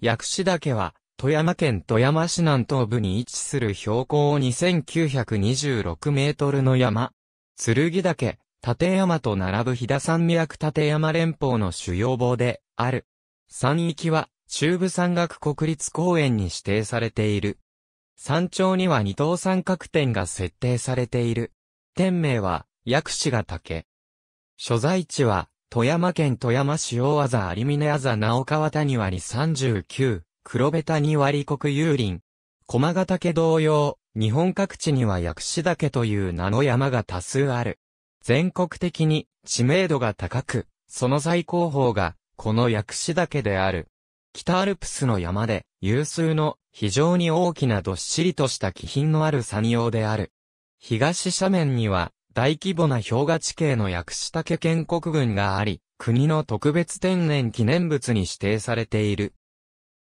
薬師岳は、富山県富山市南東部に位置する標高2926メートルの山。剣岳、立山と並ぶ飛騨山脈立山連峰の主要棒で、ある。山域は、中部山岳国立公園に指定されている。山頂には二等三角点が設定されている。店名は、薬師ヶ岳。所在地は、富山県富山市大あ有峰あざ直川谷割39、黒部谷割国有林。駒ヶ岳同様、日本各地には薬師岳という名の山が多数ある。全国的に知名度が高く、その最高峰が、この薬師岳である。北アルプスの山で、有数の非常に大きなどっしりとした気品のある山陽である。東斜面には、大規模な氷河地形の薬師岳建国群があり、国の特別天然記念物に指定されている。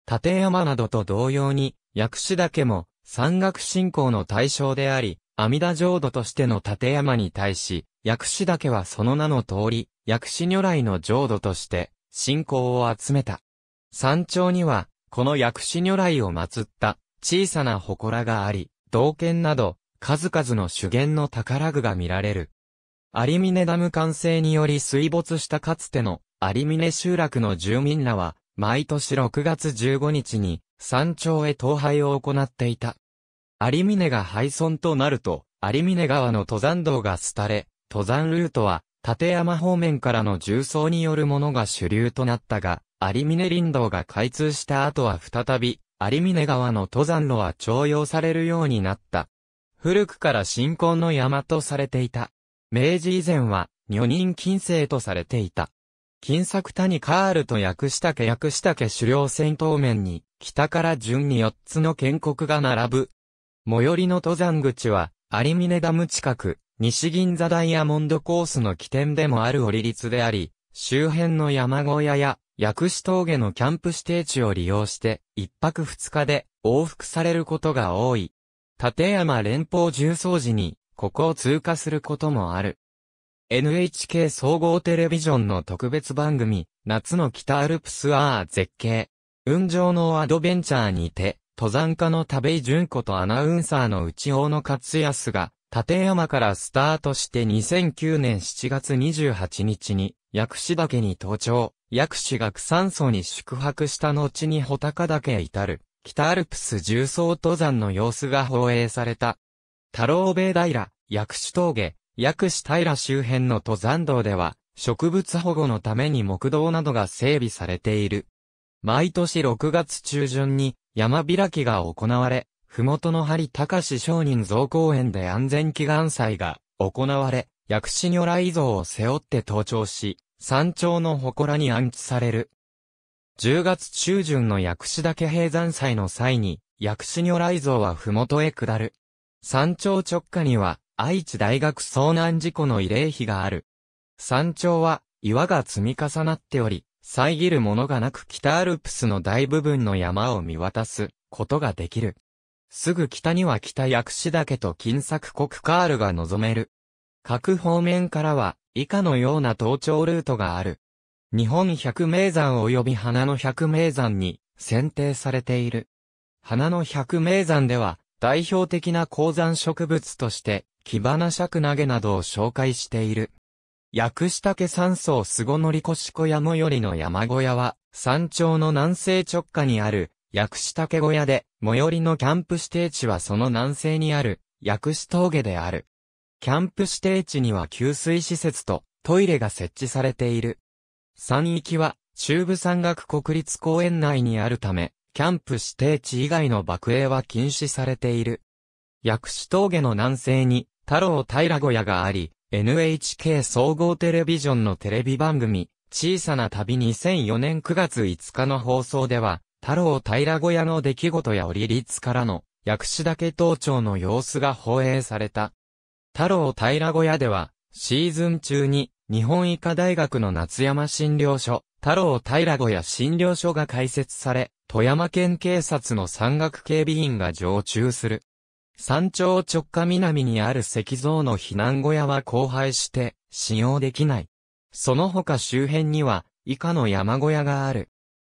立山などと同様に、薬師岳も山岳信仰の対象であり、阿弥陀浄土としての立山に対し、薬師岳はその名の通り、薬師如来の浄土として、信仰を集めた。山頂には、この薬師如来を祀った小さな祠があり、道剣など、数々の主源の宝具が見られる。アリミネダム完成により水没したかつてのアリミネ集落の住民らは、毎年6月15日に山頂へ統廃を行っていた。アリミネが廃村となると、アリミネ川の登山道が廃れ、登山ルートは、立山方面からの重装によるものが主流となったが、アリミネ林道が開通した後は再び、アリミネ川の登山路は徴用されるようになった。古くから信仰の山とされていた。明治以前は、女人禁制とされていた。金作谷カールと訳したけ訳したけ狩猟戦闘面に、北から順に4つの建国が並ぶ。最寄りの登山口は、有峰ダム近く、西銀座ダイヤモンドコースの起点でもある折立であり、周辺の山小屋や、薬師峠のキャンプ指定地を利用して、一泊二日で往復されることが多い。立山連邦重曹時に、ここを通過することもある。NHK 総合テレビジョンの特別番組、夏の北アルプスアー絶景。雲上のアドベンチャーにて、登山家の田部井淳子とアナウンサーの内大野勝康が、立山からスタートして2009年7月28日に、薬師岳に登頂、薬師岳山荘に宿泊した後に穂高岳へ至る。北アルプス重層登山の様子が放映された。太郎米平、薬師峠、薬師平周辺の登山道では、植物保護のために木道などが整備されている。毎年6月中旬に山開きが行われ、麓の針高志商人造公園で安全祈願祭が行われ、薬師如来像を背負って登頂し、山頂の祠に安置される。10月中旬の薬師岳閉山祭の際に、薬師如来像は麓へ下る。山頂直下には、愛知大学遭難事故の慰霊碑がある。山頂は、岩が積み重なっており、遮るものがなく北アルプスの大部分の山を見渡すことができる。すぐ北には北薬師岳と金作国カールが望める。各方面からは以下のような登頂ルートがある。日本百名山及び花の百名山に選定されている。花の百名山では、代表的な鉱山植物として、木花尺投げなどを紹介している。薬師竹山荘菅乗越小屋最寄りの山小屋は、山頂の南西直下にある、薬師竹小屋で、最寄りのキャンプ指定地はその南西にある、薬師峠である。キャンプ指定地には給水施設とトイレが設置されている。山域は中部山岳国立公園内にあるため、キャンプ指定地以外の爆営は禁止されている。薬師峠の南西に太郎平小屋があり、NHK 総合テレビジョンのテレビ番組、小さな旅2004年9月5日の放送では、太郎平小屋の出来事や折立からの薬師岳登頂の様子が放映された。太郎平小屋では、シーズン中に日本医科大学の夏山診療所、太郎平子屋診療所が開設され、富山県警察の山岳警備員が常駐する。山頂直下南にある石像の避難小屋は荒廃して、使用できない。その他周辺には、以下の山小屋がある。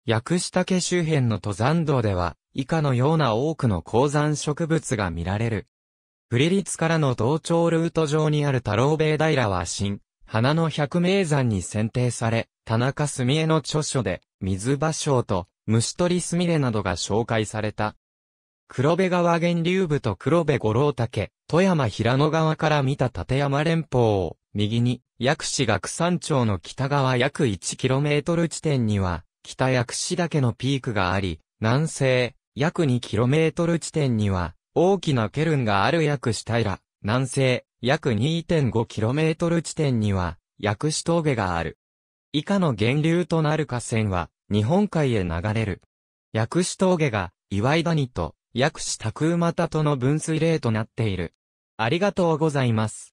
薬師岳周辺の登山道では、以下のような多くの高山植物が見られる。プリリツからの同調ルート上にある太郎米平は新、花の百名山に選定され、田中澄江の著書で、水芭蕉と虫取すみれなどが紹介された。黒部川源流部と黒部五郎岳、富山平野川から見た立山連峰を、右に、薬師岳山町の北側約 1km 地点には、北薬師岳のピークがあり、南西、約 2km 地点には、大きなケルンがある薬師平、南西、約 2.5km 地点には、薬師峠がある。以下の源流となる河川は、日本海へ流れる。薬師峠が、岩井谷と、薬師拓馬田との分水嶺となっている。ありがとうございます。